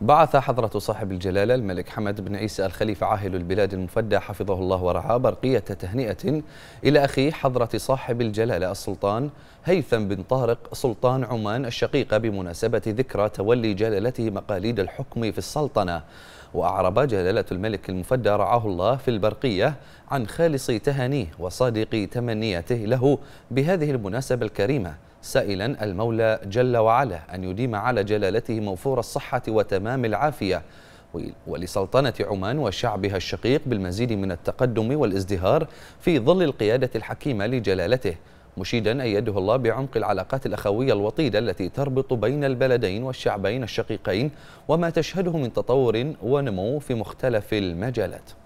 بعث حضرة صاحب الجلالة الملك حمد بن عيسى الخليفة عاهل البلاد المفدى حفظه الله ورعاه برقية تهنئة إلى أخي حضرة صاحب الجلالة السلطان هيثم بن طارق سلطان عمان الشقيقة بمناسبة ذكرى تولي جلالته مقاليد الحكم في السلطنة وأعرب جلالة الملك المفدى رعاه الله في البرقية عن خالص تهانيه وصادق تمنياته له بهذه المناسبة الكريمة سائلا المولى جل وعلا أن يديم على جلالته موفور الصحة وتمام العافية ولسلطنة عمان وشعبها الشقيق بالمزيد من التقدم والازدهار في ظل القيادة الحكيمة لجلالته مشيدا أيده الله بعمق العلاقات الأخوية الوطيدة التي تربط بين البلدين والشعبين الشقيقين وما تشهده من تطور ونمو في مختلف المجالات